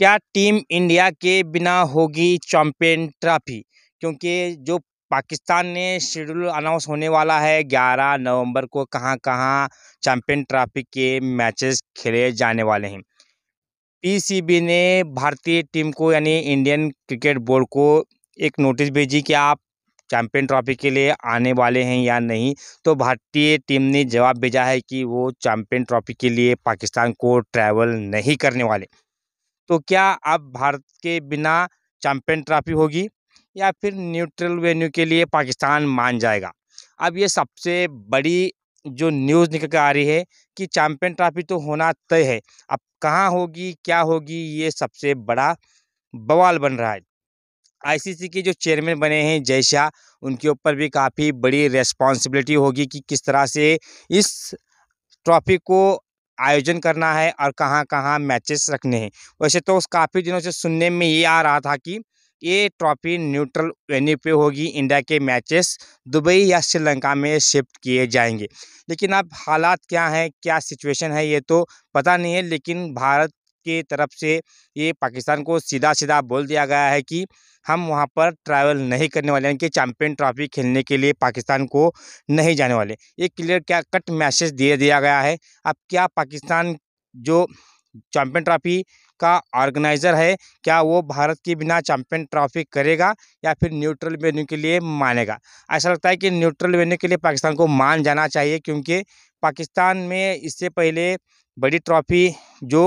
क्या team India के बिना होगी चैम्पियन ट्रॉफी क्योंकि जो पाकिस्तान ने शेड्यूल अनाउंस होने वाला है 11 नवंबर को कहां कहां चैम्पियन ट्रॉफी के मैचेस खेले जाने वाले हैं पीसीबी ने भारतीय टीम को यानी इंडियन क्रिकेट बोर्ड को एक नोटिस भेजी कि आप चैम्पियन ट्रॉफी के लिए आने वाले हैं या नहीं तो भारतीय टीम ने जवाब भेजा है कि वो चैम्पियन ट्रॉफी के लिए पाकिस्तान को ट्रैवल नहीं करने वाले तो क्या अब भारत के बिना चैम्पियन ट्रॉफी होगी या फिर न्यूट्रल वेन्यू के लिए पाकिस्तान मान जाएगा अब ये सबसे बड़ी जो न्यूज़ निकल कर आ रही है कि चैम्पियन ट्रॉफी तो होना तय है अब कहाँ होगी क्या होगी ये सबसे बड़ा बवाल बन रहा है आईसीसी के जो चेयरमैन बने हैं जय शाह उनके ऊपर भी काफ़ी बड़ी रेस्पॉन्सिबिलिटी होगी कि किस तरह से इस ट्रॉफी को आयोजन करना है और कहाँ कहाँ मैचेस रखने हैं वैसे तो काफ़ी दिनों से सुनने में ये आ रहा था कि ये ट्रॉफी न्यूट्रल वेन्यू पे होगी इंडिया के मैचेस दुबई या श्रीलंका में शिफ्ट किए जाएंगे लेकिन अब हालात क्या हैं क्या सिचुएशन है ये तो पता नहीं है लेकिन भारत के तरफ से ये पाकिस्तान को सीधा सीधा बोल दिया गया है कि हम वहाँ पर ट्रैवल नहीं करने वाले यानी कि चैम्पियन ट्रॉफी खेलने के लिए पाकिस्तान को नहीं जाने वाले ये क्लियर क्या कट मैसेज दे दिया गया है अब क्या पाकिस्तान जो चैम्पियन ट्रॉफी का ऑर्गेनाइज़र है क्या वो भारत के बिना चैम्पियन ट्रॉफी करेगा या फिर न्यूट्रल वेन्यू के लिए मानेगा ऐसा लगता है कि न्यूट्रल वेन्यू के लिए पाकिस्तान को मान जाना चाहिए क्योंकि पाकिस्तान में इससे पहले बड़ी ट्रॉफी जो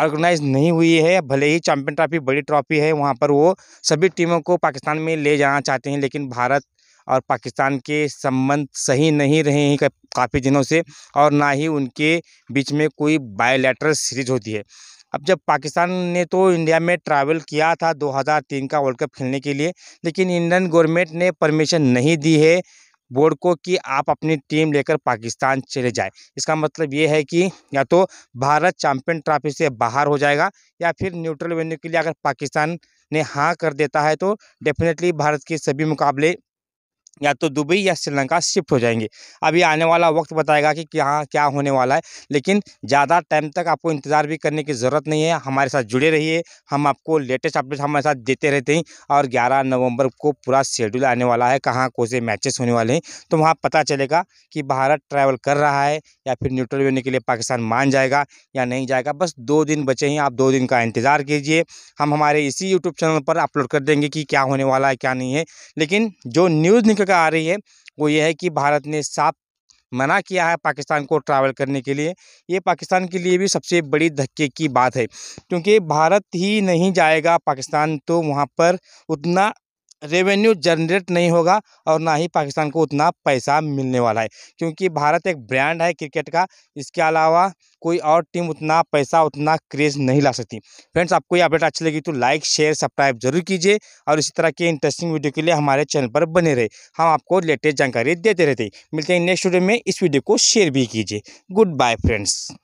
ऑर्गेनाइज नहीं हुई है भले ही चैंपियन ट्रॉफी बड़ी ट्रॉफी है वहाँ पर वो सभी टीमों को पाकिस्तान में ले जाना चाहते हैं लेकिन भारत और पाकिस्तान के संबंध सही नहीं रहे हैं काफ़ी दिनों से और ना ही उनके बीच में कोई बायोलेटरल सीरीज होती है अब जब पाकिस्तान ने तो इंडिया में ट्रैवल किया था 2003 का वर्ल्ड कप खेलने के लिए लेकिन इंडियन गवर्नमेंट ने परमिशन नहीं दी है बोर्ड को कि आप अपनी टीम लेकर पाकिस्तान चले जाए इसका मतलब ये है कि या तो भारत चैंपियन ट्रॉफी से बाहर हो जाएगा या फिर न्यूट्रल वेन्यू के लिए अगर पाकिस्तान ने हाँ कर देता है तो डेफिनेटली भारत के सभी मुकाबले या तो दुबई या श्रीलंका शिफ्ट हो जाएंगे अभी आने वाला वक्त बताएगा कि यहाँ क्या होने वाला है लेकिन ज़्यादा टाइम तक आपको इंतज़ार भी करने की ज़रूरत नहीं है हमारे साथ जुड़े रहिए हम आपको लेटेस्ट अपडेट हमारे साथ देते रहते हैं और 11 नवंबर को पूरा शेड्यूल आने वाला है कहाँ कौन से मैचेस होने वाले हैं तो वहाँ पता चलेगा कि भारत ट्रैवल कर रहा है या फिर न्यूट्रल होने के लिए पाकिस्तान मान जाएगा या नहीं जाएगा बस दो दिन बचे हैं आप दो दिन का इंतज़ार कीजिए हम हमारे इसी यूट्यूब चैनल पर अपलोड कर देंगे कि क्या होने वाला है क्या नहीं है लेकिन जो न्यूज़ निकल जगह आ रही है वो ये है कि भारत ने साफ मना किया है पाकिस्तान को ट्रैवल करने के लिए ये पाकिस्तान के लिए भी सबसे बड़ी धक्के की बात है क्योंकि भारत ही नहीं जाएगा पाकिस्तान तो वहाँ पर उतना रेवेन्यू जनरेट नहीं होगा और ना ही पाकिस्तान को उतना पैसा मिलने वाला है क्योंकि भारत एक ब्रांड है क्रिकेट का इसके अलावा कोई और टीम उतना पैसा उतना क्रेज नहीं ला सकती फ्रेंड्स आपको ये अपडेट अच्छी लगी तो लाइक शेयर सब्सक्राइब जरूर कीजिए और इसी तरह के इंटरेस्टिंग वीडियो के लिए हमारे चैनल पर बने रहे हम आपको लेटेस्ट जानकारी देते रहते मिलते हैं नेक्स्ट वीडियो में इस वीडियो को शेयर भी कीजिए गुड बाय फ्रेंड्स